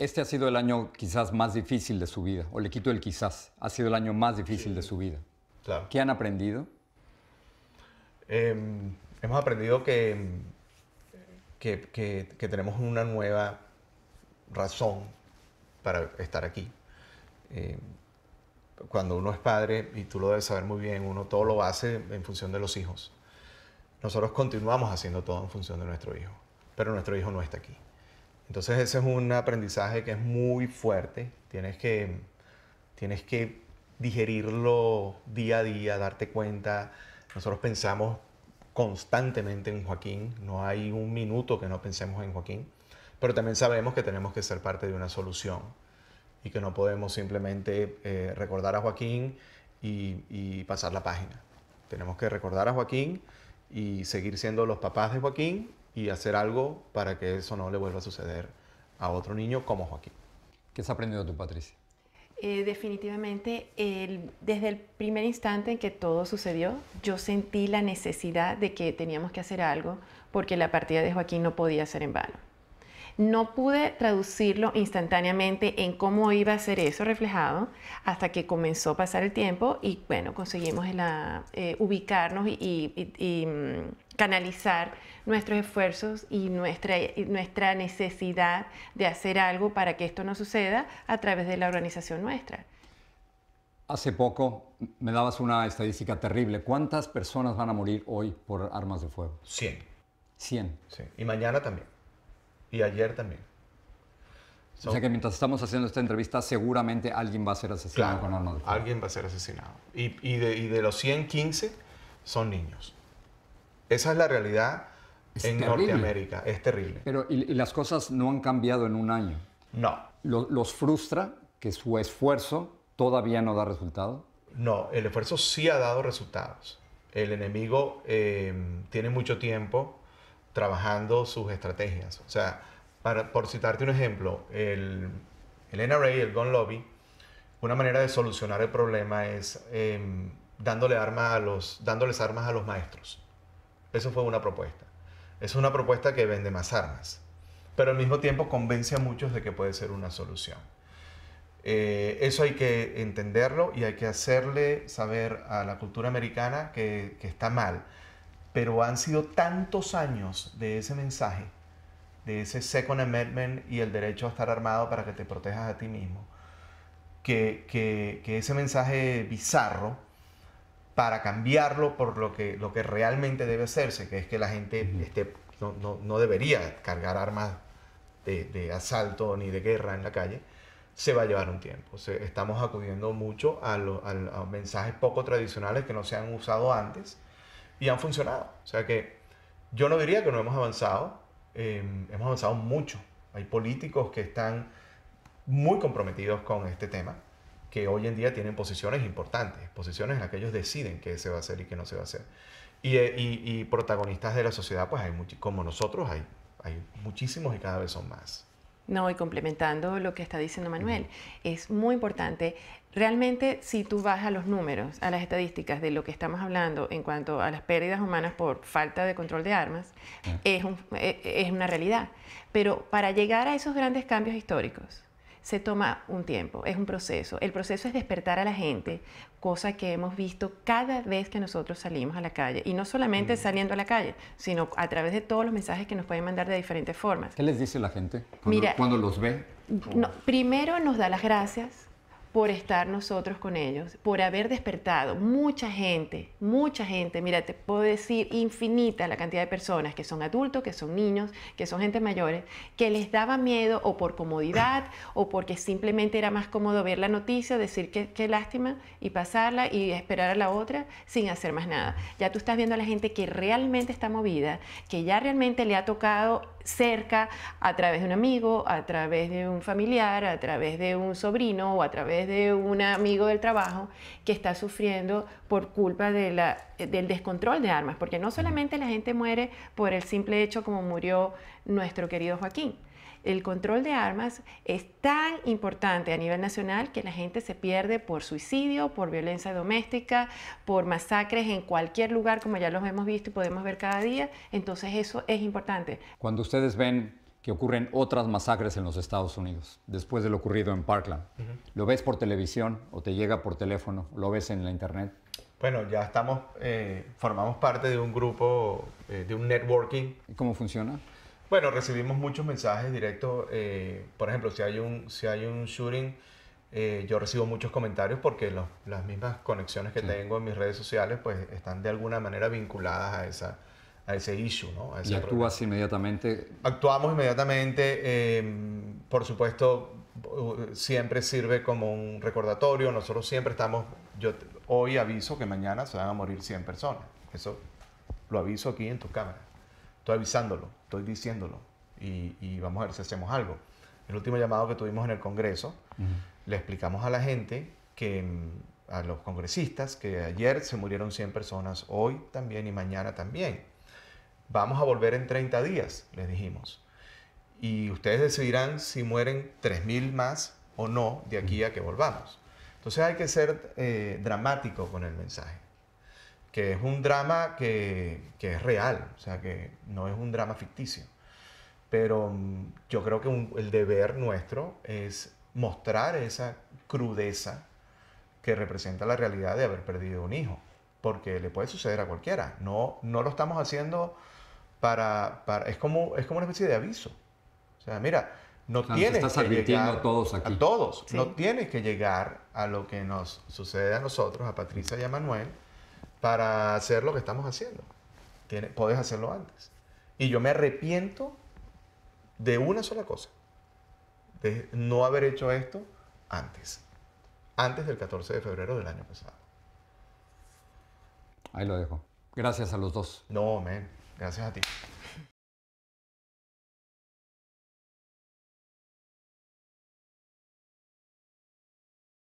Este ha sido el año quizás más difícil de su vida, o le quito el quizás, ha sido el año más difícil de su vida. Claro. ¿Qué han aprendido? Em, hemos aprendido que, que, tenemos una nueva razón para estar aquí. Em, cuando uno es padre, y tú lo debes saber muy bien, uno todo lo hace en función de los hijos. Nosotros continuamos haciendo todo en función de nuestro hijo, pero nuestro hijo no está aquí. Entonces ese es un aprendizaje que es muy fuerte, tienes que, tienes que digerirlo día a día, darte cuenta. Nosotros pensamos constantemente en Joaquín, no hay un minuto que no pensemos en Joaquín, pero también sabemos que tenemos que ser parte de una solución y que no podemos simplemente eh, recordar a Joaquín y, pasar la página. Tenemos que recordar a Joaquín y seguir siendo los papás de Joaquín y hacer algo para que eso no le vuelva a suceder a otro niño como Joaquín. ¿Qué has aprendido tú, Patricia? Eh, definitivamente, desde el primer instante en que todo sucedió, yo sentí la necesidad de que teníamos que hacer algo porque la partida de Joaquín no podía ser en vano. No pude traducirlo instantáneamente en cómo iba a ser eso reflejado hasta que comenzó a pasar el tiempo y bueno, conseguimos la, eh, ubicarnos y mm, canalizar nuestros esfuerzos y nuestra, nuestra necesidad de hacer algo para que esto no suceda a través de la organización nuestra. Hace poco me dabas una estadística terrible. ¿Cuántas personas van a morir hoy por armas de fuego? 100. 100. Sí. Y mañana también. Y ayer también. o sea que mientras estamos haciendo esta entrevista, seguramente alguien va a ser asesinado con armas de fuego. Alguien va a ser asesinado. Y, de, y de los 115 son niños. Esa es la realidad en Norteamérica. Es terrible. Pero, y, las cosas no han cambiado en un año? No. ¿Los frustra que su esfuerzo todavía no da resultado? No, el esfuerzo sí ha dado resultados. El enemigo em, tiene mucho tiempo trabajando sus estrategias. O sea, para, por citarte un ejemplo, el, el NRA el Gun Lobby, una manera de solucionar el problema es em, dándole, arma a los, dándoles armas a los maestros. Eso fue una propuesta. Es una propuesta que vende más armas, pero al mismo tiempo convence a muchos de que puede ser una solución. Eh, eso hay que entenderlo y hay que hacerle saber a la cultura americana que, está mal. Pero han sido tantos años de ese mensaje, de ese Second Amendment y el derecho a estar armado para que te protejas a ti mismo, que ese mensaje bizarro para cambiarlo por lo que, lo que realmente debe hacerse, que es que la gente no, debería cargar armas de, asalto ni de guerra en la calle, se va a llevar un tiempo. estamos acudiendo mucho a, los mensajes poco tradicionales que no se han usado antes y han funcionado. O sea que yo no diría que no hemos avanzado, em, hemos avanzado mucho. Hay políticos que están muy comprometidos con este tema que hoy en día tienen posiciones importantes, posiciones en las que ellos deciden qué se va a hacer y qué no se va a hacer. Y, eh, y, protagonistas de la sociedad, pues hay como nosotros, hay, hay muchísimos y cada vez son más. No, y complementando lo que está diciendo Manuel, es muy importante. Realmente, si tú vas a los números, a las estadísticas de lo que estamos hablando en cuanto a las pérdidas humanas por falta de control de armas, es, e, e, es una realidad. Pero para llegar a esos grandes cambios históricos, se toma un tiempo, es un proceso. El proceso es despertar a la gente, cosa que hemos visto cada vez que nosotros salimos a la calle. Y no solamente mm. saliendo a la calle, sino a través de todos los mensajes que nos pueden mandar de diferentes formas. ¿Qué les dice la gente cuando, cuando los ve? primero nos da las gracias por estar nosotros con ellos, por haber despertado mucha gente, mucha gente, mira, te puedo decir infinita la cantidad de personas que son adultos, que son niños, que son gente mayores, que les daba miedo o por comodidad o porque simplemente era más cómodo ver la noticia, decir qué, qué lástima y pasarla y esperar a la otra sin hacer más nada. Ya tú estás viendo a la gente que realmente está movida, que ya realmente le ha tocado cerca a través de un amigo, a través de un familiar, a través de un sobrino o a través de un amigo del trabajo que está sufriendo por culpa del descontrol de armas, porque no solamente la gente muere por el simple hecho como murió nuestro querido Joaquín, el control de armas es tan importante a nivel nacional que la gente se pierde por suicidio, por violencia doméstica, por masacres en cualquier lugar, como ya los hemos visto y podemos ver cada día. Entonces eso es importante. Cuando ustedes ven que ocurren otras masacres en los Estados Unidos, después de lo ocurrido en Parkland, ¿lo ves por televisión o te llega por teléfono? ¿Lo ves en la internet? Bueno, ya estamos, eh, formamos parte de un grupo, eh, de un networking. ¿Cómo funciona? Bueno, recibimos muchos mensajes directos. Eh, por ejemplo, si hay un, si hay un shooting, eh, yo recibo muchos comentarios porque las mismas conexiones que tengo en mis redes sociales pues están de alguna manera vinculadas a esa a ese issue, ¿no? y actúas inmediatamente. Actuamos inmediatamente. Em, por supuesto, siempre sirve como un recordatorio. Nosotros siempre estamos. Yo hoy aviso que mañana se van a morir 100 personas. Eso lo aviso aquí en tus cámaras. Estoy avisándolo, estoy diciéndolo y, vamos a ver si hacemos algo. El último llamado que tuvimos en el Congreso, le explicamos a la gente que mm, a los congresistas que ayer se murieron 100 personas, hoy también y mañana también. Vamos a volver en 30 días, les dijimos. Y ustedes decidirán si mueren 3.000 más o no de aquí a que volvamos. Entonces hay que ser eh, dramático con el mensaje que es un drama que, que, es real, o sea, que no es un drama ficticio. Pero mm, yo creo que el deber nuestro es mostrar esa crudeza que representa la realidad de haber perdido un hijo, porque le puede suceder a cualquiera. No, no lo estamos haciendo para, para es, como, es como una especie de aviso. O sea, mira, no claro, tienes que llegar a todos aquí. A todos. No tienes que llegar a lo que nos sucede a nosotros, a Patricia y a Manuel, para hacer lo que estamos haciendo. tiene puedes hacerlo antes. Y yo me arrepiento de una sola cosa, de no haber hecho esto antes, antes del 14 de febrero del año pasado. Ahí lo dejo. Gracias a los dos. No, men. Gracias a ti.